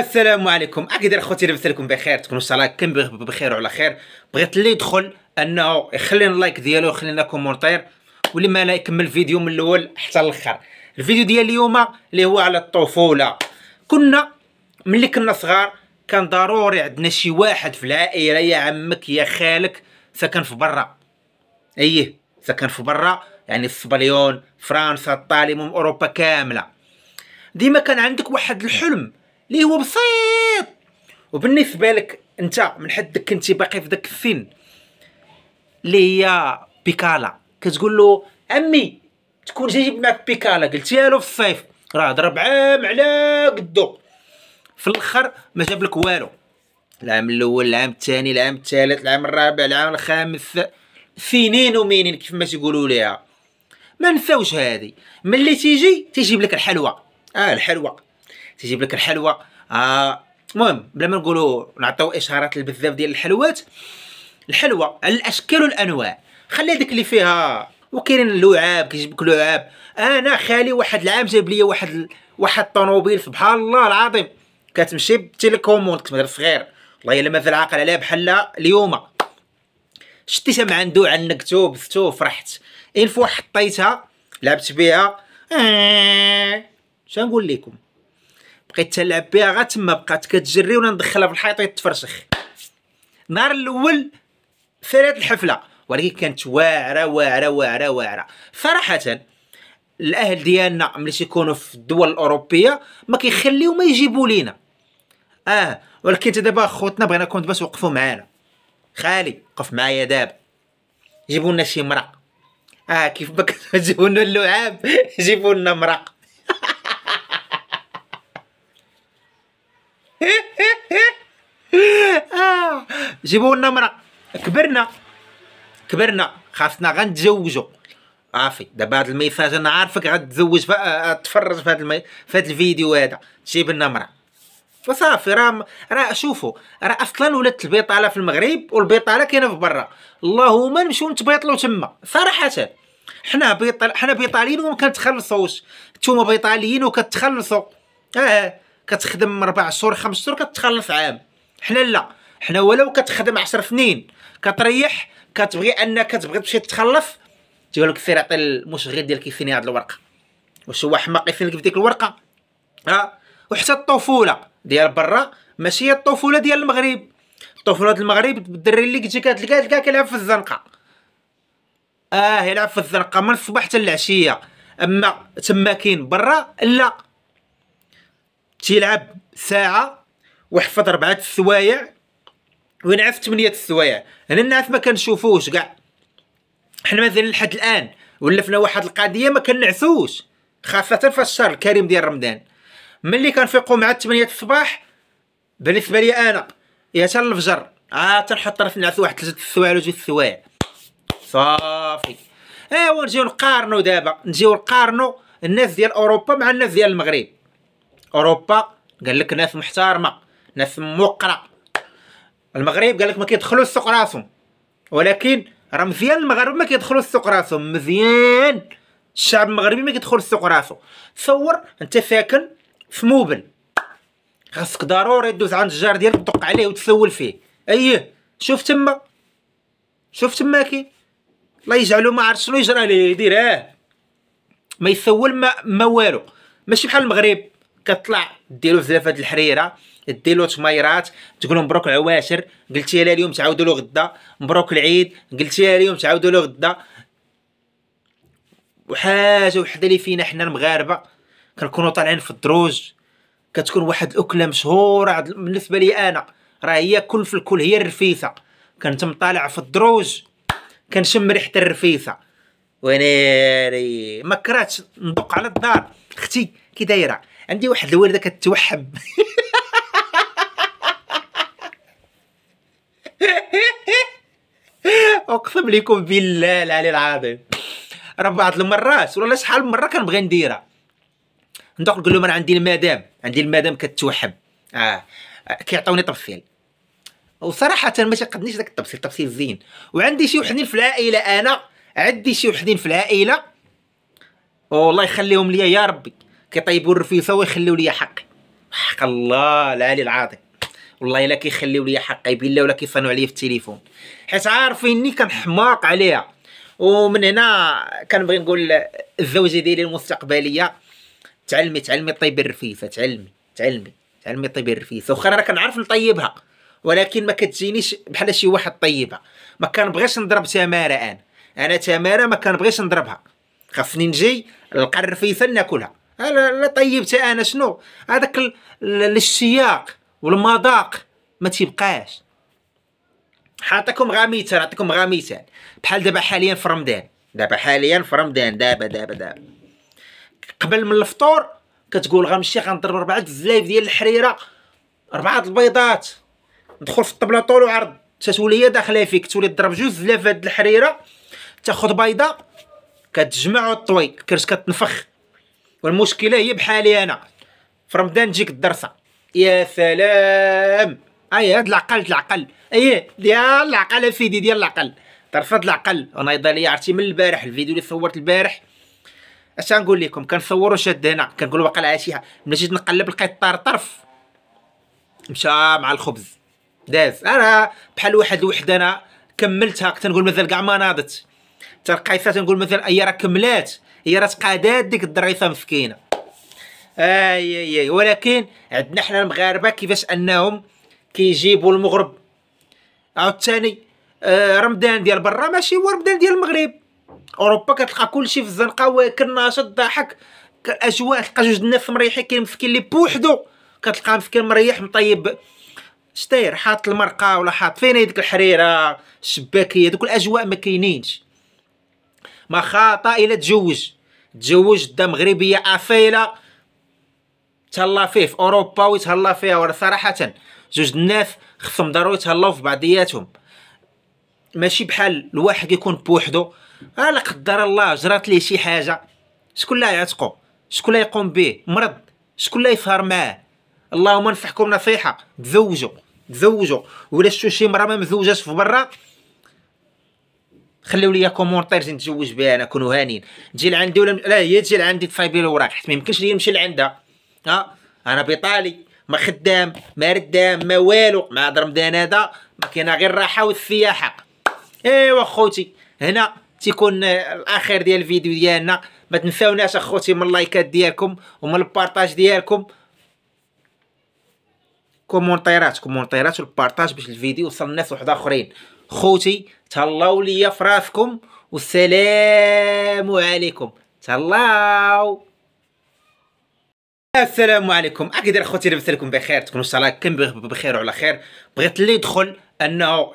السلام عليكم اكيد اخوتي لاباس بخير تكونوا ان شاء الله كنبغي بخير وعلى خير بغيت اللي يدخل انه يخلي اللايك ديالو يخلي لنا كومونتير واللي ما لا يكمل الفيديو من الاول حتى الاخر الفيديو ديال اليوم اللي هو على الطفوله كنا ملي كنا صغار كان ضروري عندنا شي واحد في العائله يا عمك يا خالك سكن في برا ايه سكن في برا يعني سبليون فرنسا الطالي اوروبا كامله ديما كان عندك واحد الحلم اللي هو بسيط وبالنسبه لك انت من حدك كنتي باقي في ذاك السن اللي هي بيكالا كتقول له عمي تكون جايب معك بيكالا قلتيها له في الصيف راه ضرب عام على قدو في الاخر ما جاب لك والو العام الاول العام الثاني العام الثالث العام الرابع العام الخامس سنين ومينين كيف ما تيقولوا ليها ما نساوش هذه ملي تيجي تيجيب لك الحلوى اه الحلوى تجيب لك الحلوى آه، المهم آه بلا ما نقولوا نعطيو اشارات لبزاف ديال الحلوات الحلوى على الاشكال والانواع خلي هذيك اللي فيها وكاين اللعاب كيجيب لك لعاب انا خالي واحد العام جاب لي واحد ال... واحد الطوموبيل سبحان الله العظيم كتمشي بالتيليكوموند كنت صغير والله الا مازال عاقل عليها بحال اليوم شتيتها من عندو عنقتو بثتو فرحت الفوا حطيتها لعبت بها آه، شنو نقول لكم بقيت تلعب بها غا تما بقات كتجري وانا ندخلها في الحيط يتفرشخ النهار الاول فرات الحفله ولكن كانت واعره واعره واعره واعره صراحه الاهل ديالنا ملي تيكونوا في الدول الاوروبيه ما كيخليو ما يجيبوا لينا اه ولكن دابا خوتنا بغيناكم بس وقفوا معانا خالي قف معايا دابا جيبوا لنا شي مرق اه كيف ما تجيبوا لنا اللعاب جيبوا لنا مرق جيبوا لنا مرا كبرنا كبرنا خاصنا غنتزوجوا عافي دابا هاد الميساج انا عارفك غتزوج تفرج في هاد المي... في هذا الفيديو هذا تجيب لنا مرا فصافي راه راه شوفوا راه اصلا ولات البطاله في المغرب والبطاله كاينه في برا اللهم نمشيو نتبيطلو تما صراحه حنا بيطال حنا بيطاليين وما كنتخلصوش نتوما بيطاليين وكتخلصوا اه كتخدم ربع شهور خمس شهور كتخلص عام حنا لا حنا ولو كتخدم 10 سنين كتريح كتبغي انك كتبغي تمشي تخلص تقول لك سير عطي المشغل ديالك يسيني هاد الورقه واش هو حماق يسيني لك بديك الورقه ها وحتى الطفوله ديال برا ماشي هي الطفوله ديال المغرب الطفوله ديال المغرب الدري اللي كتجي كتلقاه تلقاه كيلعب في الزنقه اه يلعب في الزنقه من الصباح حتى العشيه اما تما كاين برا لا تيلعب ساعه ويحفظ ربعه السوايع وينعس ثمانيه السوايع هنا الناس ما كنشوفوش كاع حنا مازال لحد الان ولفنا واحد القضيه ما كنعسوش خاصه في الشهر الكريم ديال رمضان ملي كنفيقو مع ثمانية الصباح بالنسبه لي انا يا تال الفجر عا آه، تنحط راسي نعس واحد ثلاثه السوايع ولا جوج السوايع صافي ايوا نجيو نقارنو دابا نجيو نقارنو الناس ديال اوروبا مع الناس ديال المغرب اوروبا قال لك ناس محترمه ناس موقره المغرب قال لك ما كيدخلوش السوق راسهم ولكن راه مزيان المغرب ما كيدخلوا السوق راسهم مزيان الشعب المغربي ما كيدخل السوق راسو تصور انت ساكن في موبل خاصك ضروري تدوز عند الجار ديالك تدق عليه وتسول فيه اييه شوف تما شوف تما كي الله يجعلو ما عرفت شنو يجرى ليه يدير اه ما يسول ما, ما والو ماشي بحال المغرب كطلع ديرو بزاف زلافه الحريره ديرو تمايرات تقول لهم مبروك العواشر قلتي لها اليوم تعاودوا له غدا مبروك العيد قلتي لها اليوم تعاودوا له غدا وحاجه وحده اللي فينا حنا المغاربه كنكونوا طالعين في الدروج كتكون واحد الاكله مشهوره بالنسبه لي انا راه هي كل في الكل هي الرفيثه كنت مطالع في الدروج كنشم ريحه الرفيثه ويني ما كرهتش ندق على الدار اختي كي دايره عندي واحد الوالده كتوحم اقسم لكم بالله العلي العظيم راه بعض المرات ولا شحال من مره كنبغي نديرها ندوق نقول لهم انا عندي المدام عندي المدام كتوحم اه كيعطوني طبسيل وصراحه ما تيقدنيش داك الطبسيل طبسيل زين وعندي شي وحدين في العائله انا عندي شي وحدين في العائله والله يخليهم ليا يا ربي كيطيبوا الرفيفه ويخليو لي حقي حق الله العالي العظيم والله الا كيخليو لي حقي بالله ولا كيفانوا عليا في التليفون حيت عارفيني كنحماق عليها ومن هنا كنبغي نقول الزوجه ديالي المستقبليه تعلمي تعلمي طيبي الرفيفه تعلمي تعلمي تعلمي طيبي الرفيفه واخا انا كنعرف نطيبها ولكن ما كتجينيش بحال شي واحد طيبها ما كنبغيش نضرب تماره انا انا تماره ما كنبغيش نضربها خاصني نجي نلقى الرفيفه ناكلها لا طيبت انا شنو هذاك الاشتياق والمذاق ما تيبقاش حاطكم غا مثال نعطيكم غا مثال بحال دابا حاليا في رمضان دابا حاليا في رمضان دابا دابا دابا قبل من الفطور كتقول غنمشي غنضرب ربعه الزلايف ديال الحريره ربعه البيضات ندخل في الطبله طول وعرض تتولي هي داخله فيك تولي تضرب جوج زلافات الحريره تاخذ بيضه كتجمع وطوي كرش كتنفخ والمشكله هي بحالي انا في رمضان تجيك الدرسه يا سلام اي هاد العقل العقل اي ديال العقل اسيدي ديال العقل ترفض العقل انا يضل لي عرفتي من البارح الفيديو اللي صورت البارح اش غنقول لكم كنصورو شاد هنا كنقول واقع لها ملي جيت نقلب لقيت طار طرف مشى مع الخبز داز انا بحال واحد الوحده انا كملتها كنقول مازال كاع ما ناضت ترقيصه تنقول مثلا هي راه كملات هي راه تقادات ديك الضريصه مسكينه اي اي اي ولكن عندنا حنا المغاربه كيفاش انهم كيجيبوا المغرب عاوتاني آه رمضان ديال برا ماشي هو رمضان ديال المغرب اوروبا كتلقى كلشي في الزنقه واكل ناشط ضاحك الاجواء تلقى جوج الناس مريحين كاين مسكين اللي بوحدو كتلقاه مسكين مريح مطيب شتاير حاط المرقه ولا حاط فين هي ديك الحريره الشباكيه دوك الاجواء ما كاينينش ما خاطا الا تزوج تزوج دا مغربيه افيله تهلا فيه في اوروبا ويتهلا فيها و صراحه زوج الناس خصهم ضروري يتهلاو في بعضياتهم ماشي بحال الواحد يكون بوحدو آه، لا قدر الله جرات ليه شي حاجه شكون لا يعتقو شكون لا يقوم به مرض شكون لا يسهر معاه اللهم نفحكم نصيحه تزوجوا تزوجوا ولا شتو شي مرا ما مزوجاش في برا خليو لي كومونتير نتزوج بها انا كونوا هانين تجي لعندي ولا لا هي تجي لعندي تصايب لي الوراق حيت ما يمكنش لي نمشي لعندها ها انا بيطالي ما خدام ما ردام ما والو ما درمدان هذا ما كاين غير الراحه والسياحه ايوا خوتي هنا تيكون الاخير ديال الفيديو ديالنا ما تنساوناش اخوتي من اللايكات ديالكم ومن البارطاج ديالكم كومونتيرات كومونتيرات والبارطاج باش الفيديو يوصل لناس واحد اخرين خوتي تهلاو ليا فراسكم والسلام عليكم تهلاو السلام عليكم اكيد اخوتي لاباس عليكم بخير تكونوا ان شاء الله كنبغي بخير وعلى خير بغيت اللي يدخل انه